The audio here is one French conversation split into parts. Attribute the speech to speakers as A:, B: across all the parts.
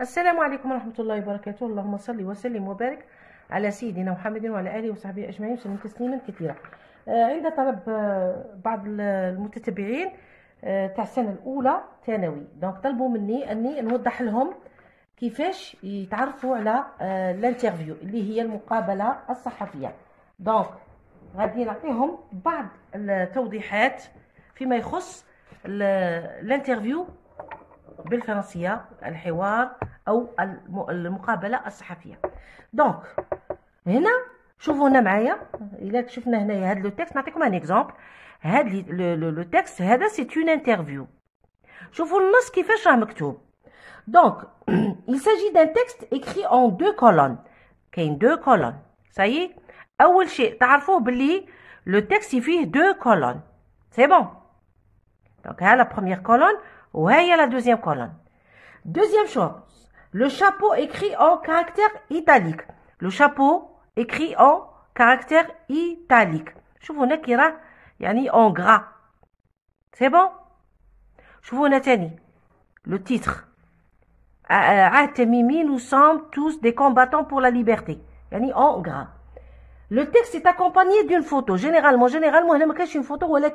A: السلام عليكم ورحمة الله وبركاته اللهم صل وسلم وبارك على سيدنا محمد وعلى آله وصحبه أجمعين وسلم تسليما كثيرا آه، عند طلب آه، بعض المتتبعين آه، تاع السنة الأولى ثانوي دونك طلبوا مني أني نوضح لهم كيفاش يتعرفوا على الانترفيو اللي هي المقابلة الصحفية دونك غادي نعطيهم بعض التوضيحات فيما يخص الانترفيو بالفرنسيه الحوار او المقابله الصحفيه دونك هنا شوفوا هنا معايا الا شفنا هنايا هذا لو تيكست نعطيكم ان اكزومبل هذا لو تيكست هذا سي اون انترفيو شوفوا النص كيفاش راه مكتوب دونك il s'agit d'un texte écrit en deux colonnes كاين دو كولون صاي اول شيء تعرفوه بلي لو تيكست فيه دو كولون سي بون دونك ها لا بروميير كولون Ouais, il y a la deuxième colonne. Deuxième chose, le chapeau écrit en caractère italique. Le chapeau écrit en caractère italique. Chouvone Kira, Yani, en gras. C'est bon Chouvone le titre. Até ah, euh, ah, Mimi, nous sommes tous des combattants pour la liberté. Y Yani, en gras. Le texte est accompagné d'une photo. Généralement, généralement, il y a une photo, mais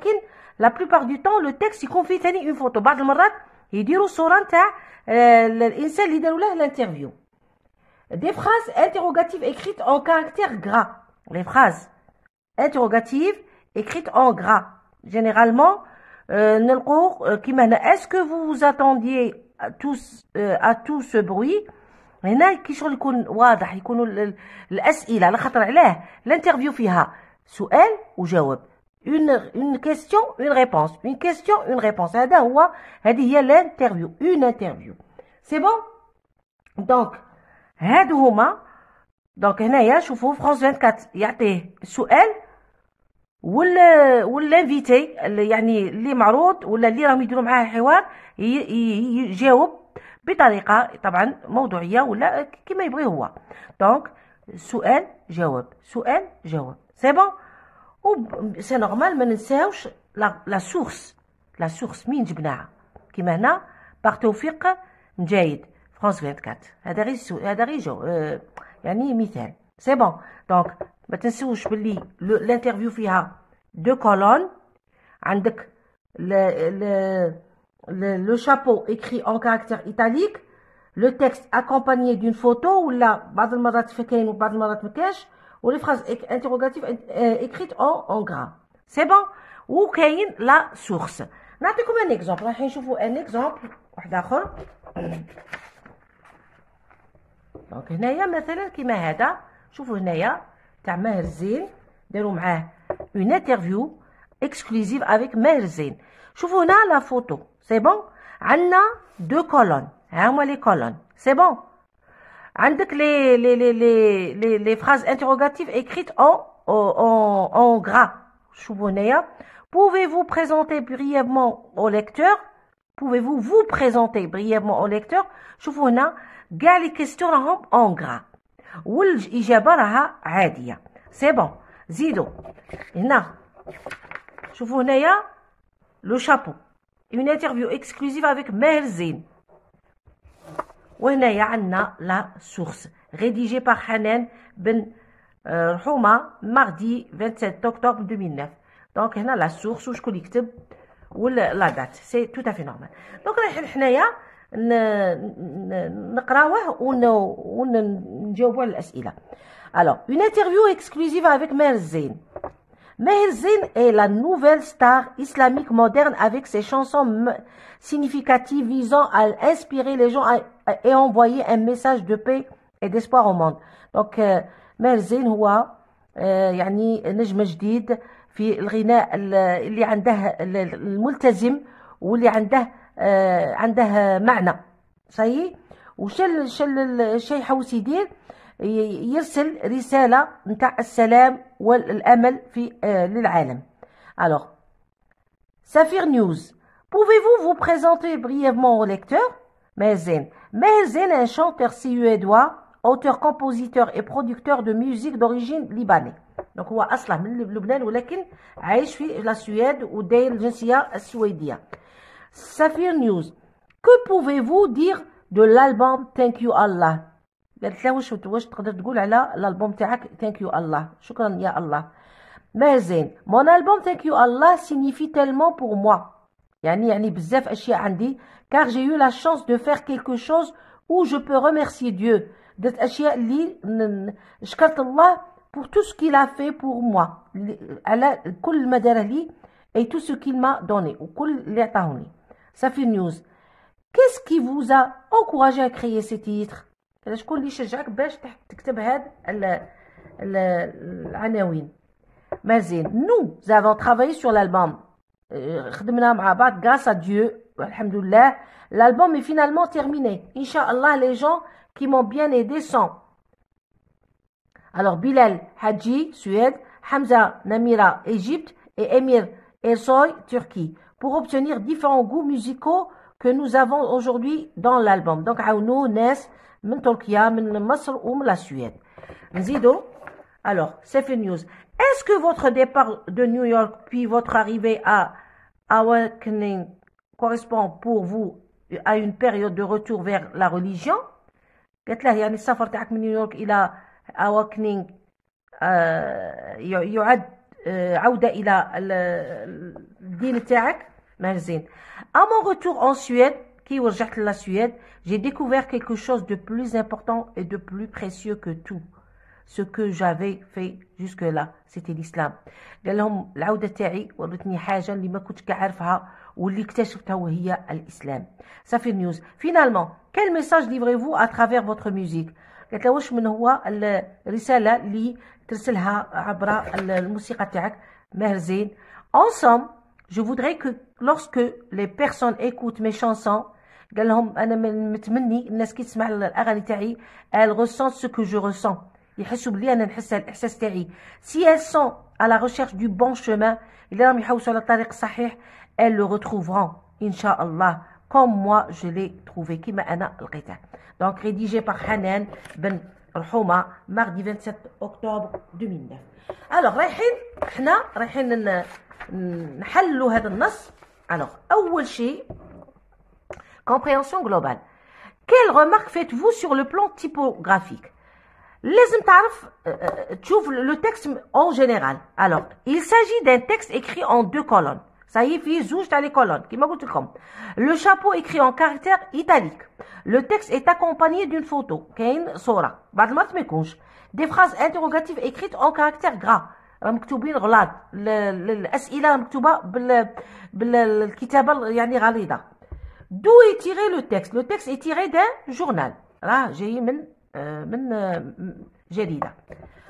A: la plupart du temps, le texte, il confie une photo. Euh, l'interview. Des phrases interrogatives écrites en caractère gras. Les phrases interrogatives écrites en gras. Généralement, euh, euh, qui mène. est-ce que vous vous attendiez à tout ce bruit هنا كي شغل يكون واضح يكونوا الاسئله على خاطر علاه الانترفيو فيها سؤال وجواب اون اون كيستيون اون ريبونس اون كيستيون اون ريبونس هذا هو هذه هي الانترفيو اون انترفيو سي بون دونك هادو هما دونك هنايا شوفوا فرانس 24 يعطيه السؤال وال والانفيتي يعني اللي معروض ولا اللي راهم يديروا معاه حوار يجاوب بطريقه طبعا موضوعيه ولا كيما يبغي هو دونك سؤال جواب سؤال جواب سي بون و سي نورمال ما ننساوش لا سورس لا سورس مين جبناها كيما هنا باغ توفيق مجايد فرانس 24 هذا غير هذا غير جو آه، يعني مثال سي بون دونك ما تنسوش باللي الانترفيو فيها دو كولون عندك ل ل le, chapeau écrit en caractère italique, le texte accompagné d'une photo, ou là, ou ou les phrases interrogatives écrites en, gras. C'est bon Ou Kain, la source. N'attendez comme un exemple. Hein, je vais vous un exemple. D'accord Donc, il y a un exemple qui m'a aidé. Je vous ai dit, Merzin, une interview exclusive avec Merzin. Je vous ai la photo. C'est bon? Anna, deux colonnes. Regardez hein, les colonnes. C'est bon? Anne, que les, phrases interrogatives écrites en, en, en gras. Choufoune Pouvez-vous présenter brièvement au lecteur? Pouvez-vous vous présenter brièvement au lecteur? Choufouna. ya. les questions, en gras. Ou ijabaraha, adia. C'est bon. Zido. Na. Choufoune Le chapeau. اون انترفيو اكسكلوزيف افيك ماهر زين وهنايا عندنا لا سورس ريديجي بار حنان بن رحومه ماردي 27 اكتوبر 2009 دونك هنا لا سورس وشكون يكتب ولا دات سي تو تافي نورمال دونك رايحين حنايا نقراوه ونجاوبوا على الاسئله الو اون انترفيو اكسكلوزيف افيك ماهر زين Mehrzin est la nouvelle star islamique moderne avec ses chansons significatives visant à inspirer les gens et envoyer un message de paix et d'espoir au monde. Donc euh, Mehrzin هو يعني نجم جديد في الغناء اللي عنده الملتزم واللي عنده C'est عنده معنى صحيح وش شل شي يرسل Alors, Safir News, pouvez-vous vous présenter brièvement au lecteur Mezen. Mezen est un chanteur suédois, auteur, compositeur et producteur de musique d'origine libanaise. Donc, هو أصلا من لبنان ولكن عايش في لا سويد وداير الجنسيه السويديه Safir News, que pouvez-vous dire de l'album Thank You Allah mon album Thank you Allah signifie tellement pour dire Car je eu la chance de faire quelque chose où je peux remercier Dieu. pour tout ce vous a fait pour moi vous tout ce je m'a vous que je vous a encouragé à créer ce titre nous شكون travaillé يشجعك باش تكتب هاد العناوين euh, l'album est finalement terminé Inch'Allah, les gens qui m'ont bien aidé sont alors Bilal Hadji Suède Hamza Namira Égypte et Emir Essoy, Turquie pour obtenir différents goûts musicaux que nous avons aujourd'hui dans l'album donc Aounou Nes من تركيا من مصر ومن السويد نزيدو c'est une news. est-ce que votre départ de New York puis votre arrivée à Awakening correspond pour vous à une période de retour vers la religion قلت له يعني السفر تاعك من نيويورك الى Awakening يعد عوده الى الدين تاعك مازين à mon retour en Suède qui la Suède, j'ai découvert quelque chose de plus important et de plus précieux que tout ce que j'avais fait jusque-là, c'était l'islam. ça Finalement, quel message livrez-vous à travers votre musique En somme, je voudrais que lorsque les personnes écoutent mes chansons, قال لهم انا متمني الناس كي تسمع الاغاني تاعي الغسون سو كو جو غوسون يحسوا بلي انا نحس الاحساس تاعي سي سون على ريشيرش دو بون شومان اللي راهم يحوسوا على الطريق الصحيح ال لو ريتروفون ان شاء الله كوم موا جو لي تروفي كيما انا لقيته دونك ريديجي بار حنان بن رحومه مغدي 27 اكتوبر 2009 الوغ رايحين حنا رايحين نحلوا هذا النص الوغ اول شيء compréhension globale. Quelle remarque faites-vous sur le plan typographique Les tu ouvres le texte en général. Alors, il s'agit d'un texte écrit en deux colonnes. Ça y est, dans les colonnes. Le chapeau écrit en caractère italique. Le texte est accompagné d'une photo. Kane Sora. Des phrases interrogatives écrites en caractère gras. D'où est tiré le texte Le texte est tiré d'un journal. Là, j'ai euh, euh,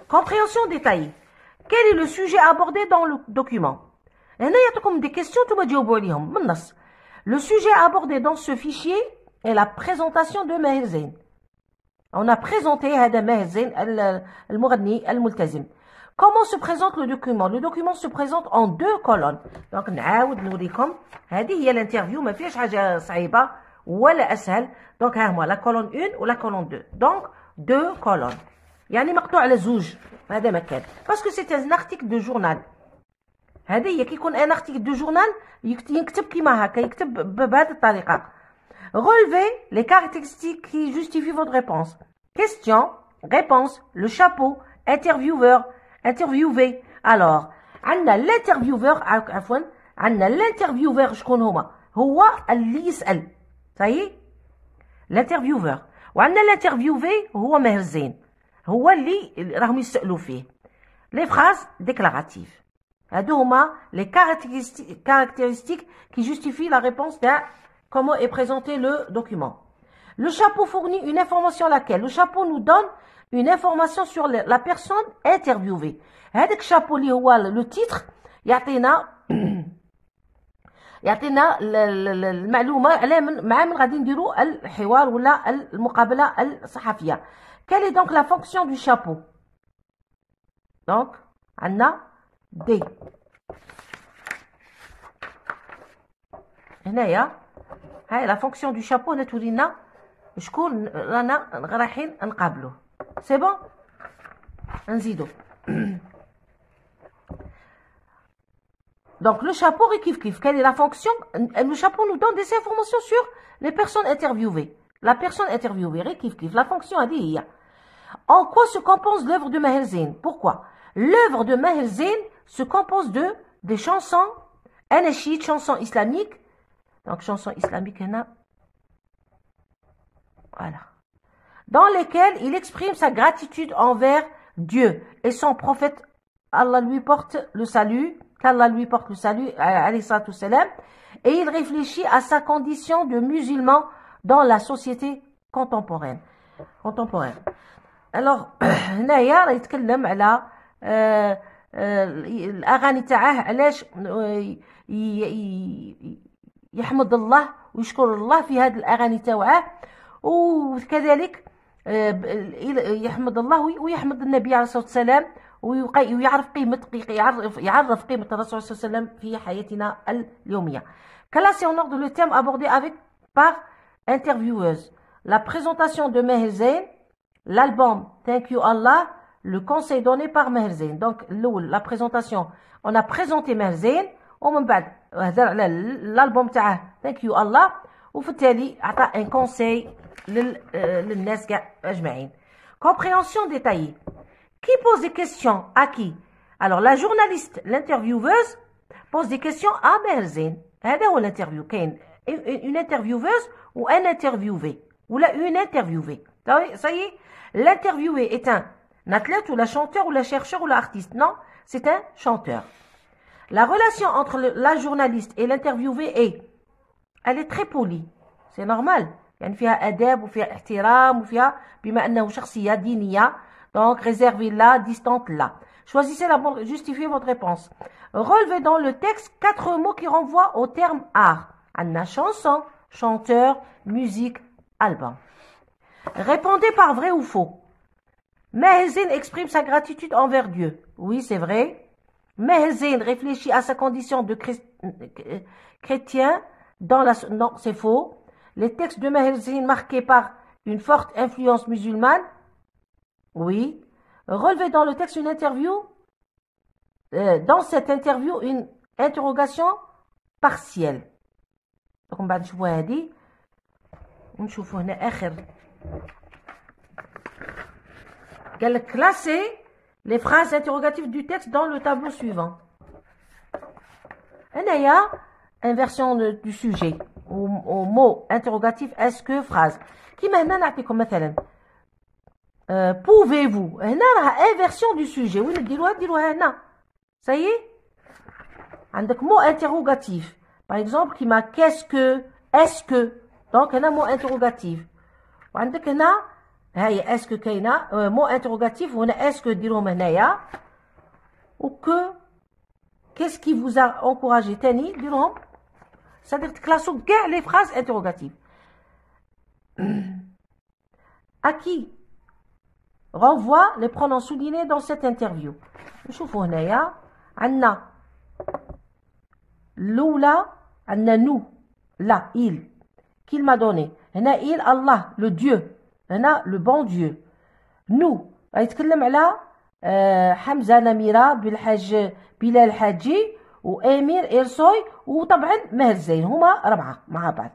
A: Compréhension détaillée. Quel est le sujet abordé dans le document hein, Il y a des questions, oh, Le sujet abordé dans ce fichier est la présentation de Mehrzine. On a présenté al le Comment se présente le document Le document se présente en deux colonnes. Donc, نعاود نوريكم هذه هي l'interview ما فيهاش حاجة صعيبة ولا sl, Donc, ها la colonne 1 ou la colonne 2. Donc, deux colonnes. يعني مقطوع على زوج هذا ما كان. Parce que c'est un article de journal. هذه هي كيكون ان de journal. journal. يكتب كيما هكا يكتب بهذه الطريقة. Relevez les caractéristiques qui justifient votre réponse. Question, réponse, le chapeau, interviewer, interviewé alors on a l'intervieweur عفوا a l'intervieweur شكون هما هو اللي يسال صحيح l'intervieweur وعندنا l'interviewé هو ماهر زين هو اللي راهم يسالوا فيه Les phrases déclaratives. هادو هما les caractéristiques qui justifient la réponse de comment est présenté le document Le chapeau fournit une information laquelle le chapeau nous donne une information sur la personne interviewée. chapeau le titre, le, ma'am ghadi le al-hiwar ou al al sahafiya. Quelle est donc la fonction du chapeau Donc, Anna D. la fonction du chapeau, netourina, je c'est bon Un zido. Donc le chapeau kif kif. Quelle est la fonction Le chapeau nous donne des informations sur les personnes interviewées. La personne interviewée, kif kif. La fonction a dit En quoi se compose l'œuvre de Zain Pourquoi L'œuvre de Zain se compose de des chansons, un chansons islamiques. Donc chansons islamiques, il a. Voilà dans lesquels il exprime sa gratitude envers Dieu et son prophète. Allah lui porte le salut, qu'Allah lui porte le salut, et il réfléchit à sa condition de musulman dans la société contemporaine. contemporaine. Alors, Naya, il يتكلم على الاغاني علاش يحمد الله ويشكر الله في هذه آه، يحمد الله ويحمد النبي عليه الصلاه والسلام ويعرف قيمه يعرف يعرف قيمه الرسول صلى الله عليه وسلم في حياتنا اليوميه كلاسي اون اوردر لو تيم ابوردي افيك بار انترفيوز لا بريزونطاسيون دو مهرزين l'album thank you allah le conseil donné par مهرزين دونك الاول لا بريزونطاسيون اون ا بريزونتي مهرزين ومن بعد هضر على l'album تاعه thank you allah وفي التالي عطى ان كونساي Euh, compréhension détaillée qui pose des questions à qui alors la journaliste l'intervieweuse pose des questions à Merzine هذا هو l'interview une intervieweuse ou un interviewé ou une interviewée ça y est l'interviewé est un athlète ou la chanteur ou la chercheur ou l'artiste non c'est un chanteur la relation entre la journaliste et l'interviewé est elle est très polie c'est normal donc réservez la distante la choisissez la bonne justifiez votre réponse relevez dans le texte quatre mots qui renvoient au terme art Anna chanson chanteur musique album répondez par vrai ou faux Mehzin exprime sa gratitude envers Dieu oui c'est vrai Mehzin réfléchit à sa condition de euh, chrétien dans la non c'est faux les textes de Mahal-Zin marqués par une forte influence musulmane Oui. Relevez dans le texte une interview euh, Dans cette interview, une interrogation partielle. Donc, on va et les phrases interrogatives du texte dans le tableau suivant. une inversion du sujet. Au mot interrogatif, est-ce que phrase qui maintenant n'a pas comme ça? Euh, pouvez-vous? Il y a une inversion du sujet, il le a une autre chose, il Ça y est, il un mot interrogatif par exemple qui m'a qu'est-ce que, est-ce que, donc il y a un mot interrogatif, il y a un euh, mot interrogatif, il y a un mot interrogatif, il y a ou que qu'est-ce qui vous a encouragé, Tani y a c'est-à-dire que la classons bien les phrases interrogatives. À qui renvoie le pronom soulignés dans cette interview Nous trouvons ici, Anna, Loula, Anna nous, là, il, qu'il m'a donné. il, Allah, le Dieu. a le bon Dieu. Nous, on de euh, Hamza Namira, Bilal Haji. وامير ايرسوي وطبعا ماهر هما ربعه مع بعض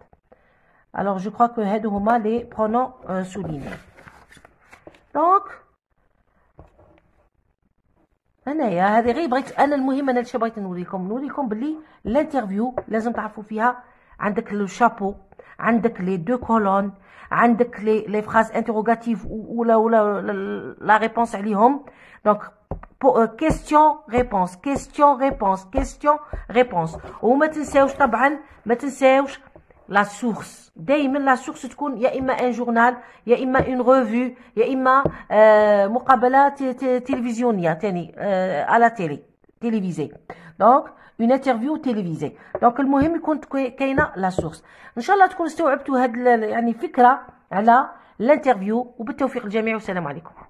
A: الوغ جو كرو كو هادو هما لي برونو سوليني دونك هنايا هذه غير بغيت انا المهم انا هادشي بغيت نوريكم نوريكم بلي الانترفيو لازم تعرفوا فيها عندك لو شابو عندك لي دو كولون عندك لي لي فراز انتروغاتيف ولا ولا لا ريبونس عليهم دونك بو... كيستيون ريبونس كيستيون ريبونس كيستيون ريبونس وما تنساوش طبعا ما تنساوش لا سورس دائما لا سورس تكون يا اما ان جورنال يا اما اون ريفو يا اما آه مقابله تلفزيونيه ثاني آه على تيلي تيليفيزي دونك اون انترفيو تيليفيزي دونك المهم يكون كاينه لا سورس ان شاء الله تكونوا استوعبتوا هاد يعني فكره على الانترفيو وبالتوفيق للجميع والسلام عليكم